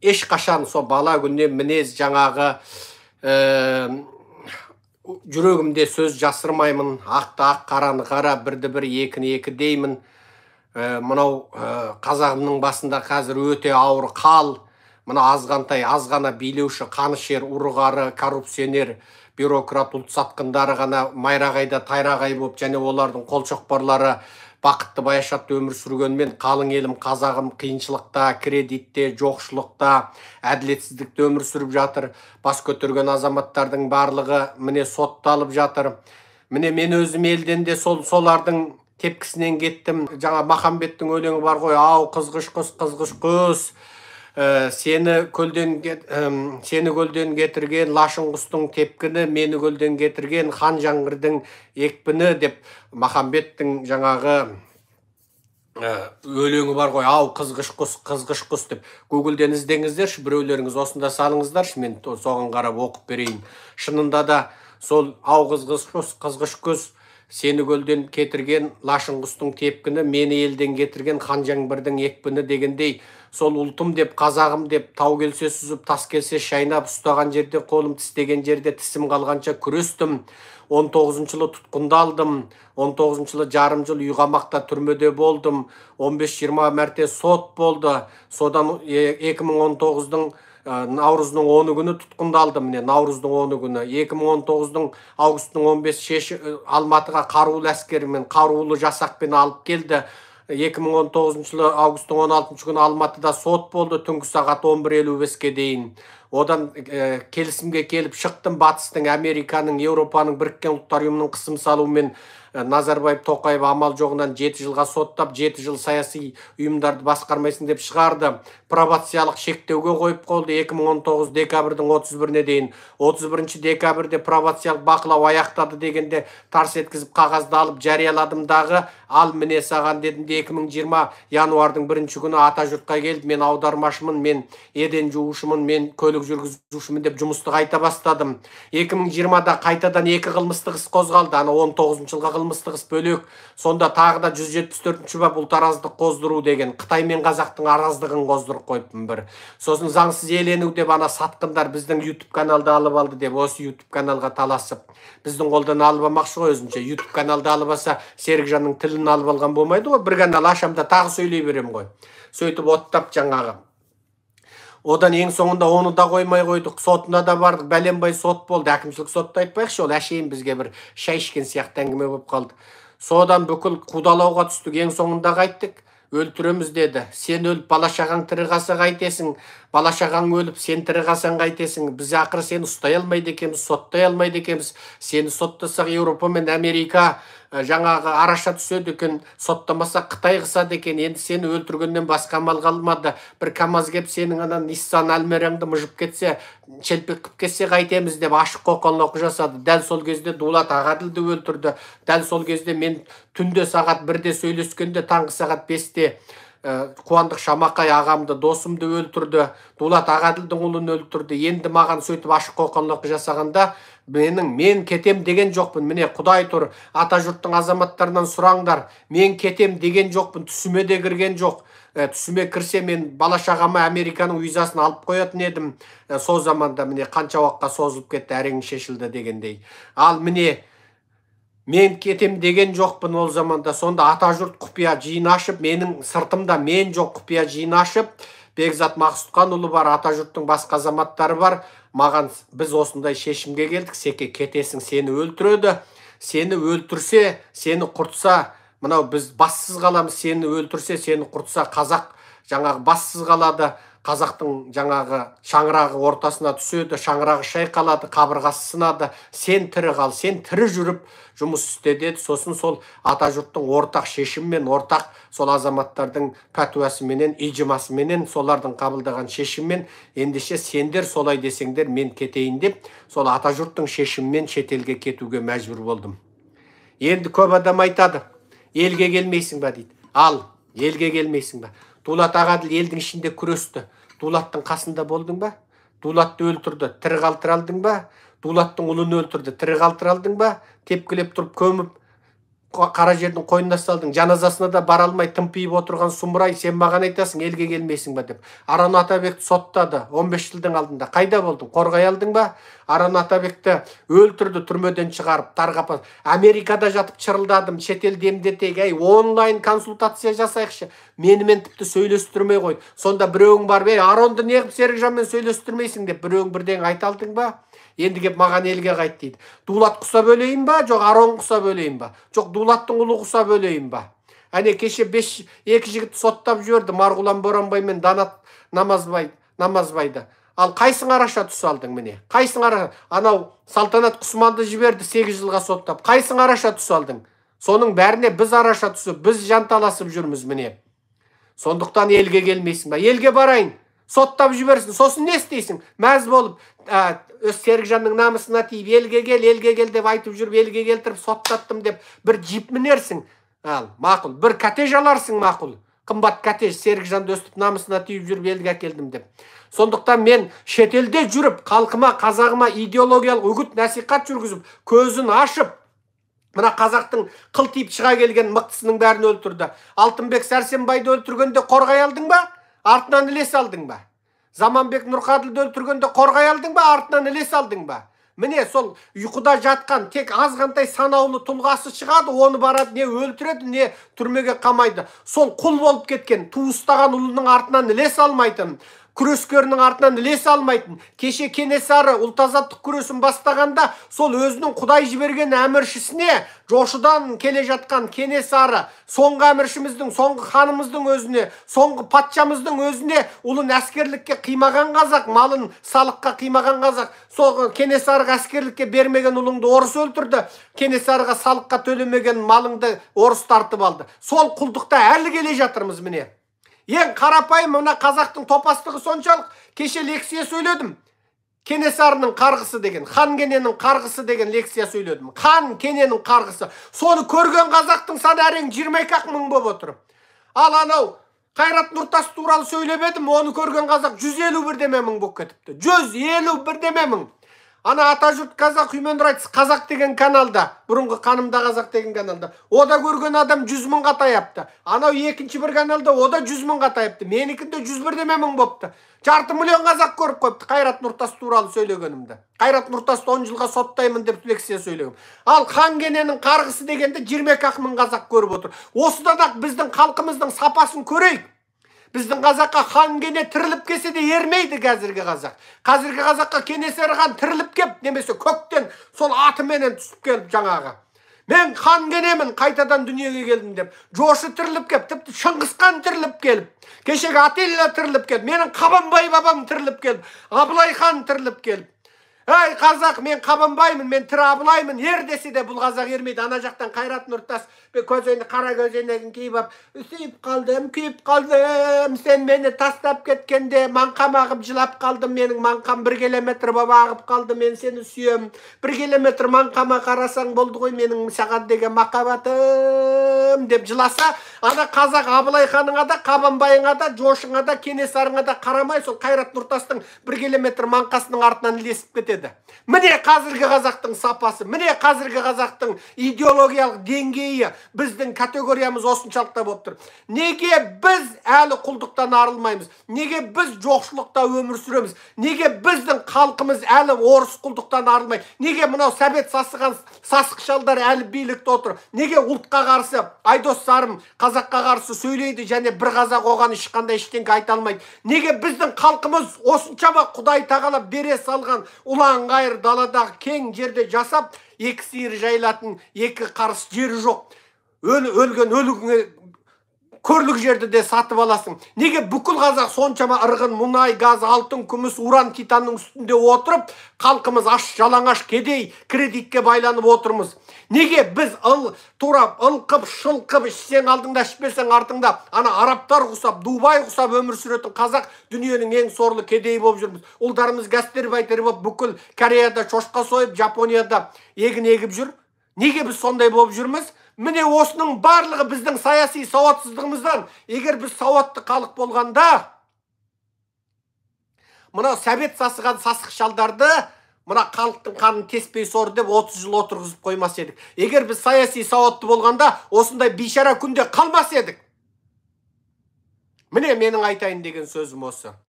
ешқашан сол бала күннен мінез жаңағы ә, жүрегімде сөз жасырмаймын ақты ақ қараны қара бірді бір екіні екі деймін ә, мынау ә, қазағымның басында қазір өте ауыр қал мына азғантай азғана билеуші қанышер, ұрығары коррупционер бюрократ ұлт сатқындары ғана майрағайда тайрағай болып және олардың қолшоқпарлары бақытты баяшатты өмір сүргенмен қалың елім қазағым қиыншылықта кредитте жоқшылықта әділетсіздікте өмір сүріп жатыр бас көтерген азаматтардың барлығы міне сотталып жатыр міне мен өзім елден де сол солардың тепкісінен кеттім жаңа махамбеттің өлеңі бар ғой ау қызғыш қыз, қызғыш құс ә, сені көлден ә, сені көлден кетірген лашын құстың тепкіні мені көлден кетірген хан жаңғырдың екпіні деп махамбеттің жаңағы э, өлеңі бар ғой ау қызғыш құс қызғыш құс деп гуглден іздеңіздерші біреулеріңіз осында салыңыздаршы мен соған қарап оқып берейін шынында да сол ау қызғыш құс қызғыш құс сені көлден кетірген лашын құстың тепкіні мені елден кетірген хан жаңбырдың екпіні дегендей сол ұлтым деп қазағым деп тау келсе сүзіп тас келсе шайнап ұстаған жерде қолым тістеген жерде тісім қалғанша күрестім 19 тоғызыншы жылы тұтқындалдым 19 тоғызыншы жылы жарым жыл қамақта түрмеде болдым 15-20 мәрте сот болды содан 2019-дың наурыздың оны күні тұтқындалды міне наурыздың оны күні 2019-дың августтың 15 шеш э, алматыға қарулы әскермен қарулы жасақпен алып келді 2019 жылы августтың 16 күні алматыда сот болды түнгі сағат 11.55-ке дейін одан ә, келісімге келіп шықтым батыстың американың еуропаның біріккен ұлттар ұйымының қысым салуымен Э, назарбаев тоқаев амал жоғынан жеті жылға соттап жеті жыл саяси ұйымдарды басқармайсың деп шығарды пробациялық шектеуге қойып қойды 2019 декабрьдің 31 біріне дейін 31 декабрьде пробациялық бақылау аяқтады дегенде тарс еткізіп қағазды алып жарияладым дағы ал міне саған дедім де 2020 январьдың бірінші күні ата жұртқа келіп мен аудармашымын мен еден жуушымын мен көлік жүргізушімін деп жұмысты қайта бастадым 2020-да қайтадан екі қылмыстық іс қозғалды ана 19 жылға қылмыстық іс бөлек сонда тағы да 174 төртінші бап ұлтараздық қоздыру деген қытай мен қазақтың араздығын қоздырып қойыппын бір сосын заңсыз иелену деп ана сатқындар біздің ютуб каналды алып алды деп осы ютуб каналға таласып біздің қолдан алып алмақшы ғой өзінше ютуб каналды алып алса серікжанның тілін алып алған болмайды ғой бір канал ашамын да тағы сөйлей беремін ғой сөйтіп оттап жаңағы одан ең соңында оны да қоймай қойдық сотына да бардық бәленбай сот болды әкімшілік сотты айтпайықшы ол әшейін бізге бір шай ішкен сияқты әңгіме болып қалды содан бүкіл қудалауға түстік ең соңында қайттік өлтіреміз деді сен өліп бала шағаң тірі қалса қайтесің бала шағаң өліп сен тірі қалсаң қайтесің біз ақыры сені ұстай алмайды екенбіз соттай алмайды екенбіз сені соттасақ еуропа мен америка Ә, жаңағы араша түседі екен соттамаса қытай қысады екен енді сені өлтіргеннен басқа амал қалмады бір камаз келіп сенің ана ниссан альмераңды мыжып кетсе шелпек қылып кетсе қайтеміз деп ашық лоқы жасады дәл сол кезде дулат ағаділді өлтірді дәл сол кезде мен түнде сағат бірде сөйлескенде таңғы сағат бесте ә, қуандық шамақай ағамды досымды өлтірді дулат ағаділдің ұлын өлтірді енді маған сөйтіп ашық қоқанлық жасағанда менің мен кетем деген жоқпын міне құдай тұр ата жұрттың азаматтарынан сұраңдар мен кетем деген жоқпын түсіме де кірген жоқ ә, түсіме кірсе мен бала шағама американың визасын алып қоятын едім ә, сол заманда міне қанша уақытқа созылып кетті әрең шешілді дегендей ал міне мен кетем деген жоқпын ол заманда сонда ата жұрт құпия жиын ашып менің сыртымда мен жоқ құпия жиын ашып бекзат мақсұтханұлы бар ата жұрттың басқа азаматтары бар маған біз осындай шешімге келдік секе кетесің сені өлтіреді сені өлтірсе сені құртса мынау біз бассыз қаламыз сені өлтірсе сені құртса қазақ жаңағы бассыз қалады қазақтың жаңағы шаңырағы ортасына түседі шаңырағы шайқалады қабырғасы сынады сен тірі қал сен тірі жүріп жұмыс істе деді сосын сол жұрттың ортақ шешімімен ортақ сол азаматтардың пәтуасыменен ижимасыменен солардың қабылдаған шешімімен ендеше сендер солай десеңдер мен кетейін деп сол жұрттың шешімімен шетелге кетуге мәжбүр болдым енді көп адам айтады елге келмейсің ба дейді ал елге келмейсің ба дулат ағаділ елдің ішінде күресті дулаттың қасында болдың ба дулатты өлтірді тірі қалдыра алдың ба дулаттың ұлын өлтірді тірі қалдыра алдың ба тепкілеп тұрып көміп қара жердің қойнына салдың жаназасына да бара алмай тымпиып отырған сұмырай сен маған айтасың елге келмейсің ба деп аран атабекті соттады 15 жылдың алдында қайда болдың қорғай алдың ба аран атабекті өлтірді түрмеден шығарып тарғапа америкада жатып шырылдадым шетелде емдетейік әй онлайн консультация жасайықшы менімен тіпті сөйлестірмей қойды сонда біреуің барып ей аронды неғып серікжанмен сөйлестірмейсің деп біреуің бірдеңе айта алдың ба енді кеп маған елге қайт дейді дулат құсап өлейін ба жоқ арон құсап өлейін ба жоқ дулаттың ұлы құсап өлейін ба әне кеше бес екі жігітті соттап жіберді марғұлан боранбай мен данат намазбай намазбайды ал қайсың араша түс алдың міне қайсың ара анау салтанат құсманды жіберді сегіз жылға соттап қайсың араша түс алдың соның бәріне біз араша түсіп біз жанталасып жүрміз міне сондықтан елге келмейсің ба елге барайын соттап жіберсін сосын не істейсің мәз болып ә, өз серікжанның намысына тиіп елге кел елге кел деп айтып жүріп елге келтіріп соттаттым деп бір джип мінерсің ал мақұл бір коттедж аларсың мақұл қымбат коттедж серікжанды өстіп намысына тиіп жүріп елге әкелдім деп сондықтан мен шетелде жүріп халқыма қазағыма идеологиялық үгіт насихат жүргізіп көзін ашып мына қазақтың қылтиып шыға келген мықтысының бәрін өлтірді алтынбек сәрсенбайды өлтіргенде қорғай алдың ба артынан ілес алдың ба заманбек нұрқаділді өлтіргенде қорғай алдың ба артынан ілес алдың ба міне сол ұйқыда жатқан тек азғантай санаулы тұлғасы шығады оны барады не өлтіреді не түрмеге қамайды сол құл болып кеткен туыстаған ұлының артынан ілес алмайтын күрескерінің артынан ілесе алмайтын кеше кенесары ұлт азаттық күресін бастағанда сол өзінің құдай жіберген әміршісіне жошыдан келе жатқан кенесары соңғы әміршіміздің соңғы ханымыздың өзіне соңғы патшамыздың өзіне ұлын әскерлікке қимаған қазақ малын салыққа қимаған қазақ сол кенесарыға әскерлікке бермеген ұлыңды орыс өлтірді кенесарыға салыққа төлемеген малыңды орыс тартып алды сол құлдықта әлі келе жатырмыз міне ең қарапайым мына қазақтың топастығы соншалық кеше лекция сөйледім кенесарының қарғысы деген хан кененің қарғысы деген лекция сөйледім хан кененің қарғысы соны көрген қазақтың саны әрең жиырма екі ақ мың болып отыр ал анау қайрат нұртас туралы сөйлеп едім оны көрген қазақ жүз елу бірдеме мың болып кетіпті жүз елу бірдеме мың ана жұрт қазақ хуман райтс қазақ деген каналда бұрынғы қанымда қазақ деген каналда ода көрген адам жүз мыңға таяпты анау екінші бір каналда ода жүз мыңға таяпты менікінде жүз бірдеме мың болыпты жарты миллион қазақ көріп қойыпты қайрат нұртас туралы сөйлегенімді қайрат нұртасты он жылға соттаймын деп лекция сөйлегем ал хангененің қарғысы дегенді жиырма екі ақ мың қазақ көріп отыр осыдан ақ біздің халқымыздың сапасын көрейік біздің қазаққа хан кене тіріліп келсе де ермейді қазіргі қазақ қазіргі қазаққа кенесары хан тіріліп кеп, немесе көктен сол атыменен түсіп келіп жаңағы мен хан кенемін қайтадан дүниеге келдім деп жошы тіріліп келіп тіпті шыңғыс тіріліп келіп кешегі атилла тіріліп келіп менің қабанбай бабам тіріліп келіп абылай хан тіріліп келіп әй қазақ мен қабынбаймын мен тірі абылаймын ер десе де бұл қазақ ермейді ана жақтан қайрат нұртас көзені қара көзенегін киіп алып сүйіп қалдым күйіп қалдым сен мені тастап кеткенде маңқам ағып жылап қалдым менің маңқам бір километр болып ағып қалды мен сені сүйем бір километр маңқама қарасаң болды ғой менің саған деген махаббатым деп жыласа ана қазақ абылай ханыңа да қабанбайыңа да жошыңа да кенесарыңа да қарамай сол қайрат нұртастың бір километр маңқасының артынан ілесіп кетеді еді міне қазіргі қазақтың сапасы міне қазіргі қазақтың идеологиялық деңгейі біздің категориямыз осыншалықта болып тұр неге біз әлі құлдықтан арылмаймыз неге біз жоқшылықта өмір сүреміз неге біздің халқымыз әлі орыс құлдықтан арылмайды неге мынау совет сасыған сасық шалдар әлі билікте отыр неге ұлтқа қарсы айдос сарым қазаққа қарсы сөйлейді және бір қазақ оған ешқандай ештеңе айта алмайды неге біздің халқымыз осыншама құдай тағала бере салған ұлан қайыр даладағы кең жерде жасап екі сиыр жайылатын екі қарыс жері жоқ өл, өлген өлігіңе көрлік жерді де сатып аласың неге бүкіл қазақ соншама ырғын мұнай газ алтын күміс уран титанның үстінде отырып халқымыз аш жалаңаш кедей кредитке байланып отырмыз неге біз ыл тура ылқып шылқып ішсең алдыңда ішпесең артыңда ана арабтар құсап дубай құсап өмір сүретін қазақ дүниенің ең сорлы кедейі болып жүрміз ұлдарымыз гастербайтер болып бүкіл кореяда шошқа сойып жапонияда егін егіп жүр неге біз сондай болып жүрміз міне осының барлығы біздің саяси сауатсыздығымыздан егер біз сауатты халық болғанда мына совет сасыған сасық шалдарды мына халықтың қанын кеспей сор деп 30 жыл отырғызып қоймас едік егер біз саяси сауатты болғанда осындай бейшара күнде қалмас едік міне менің айтайын деген сөзім осы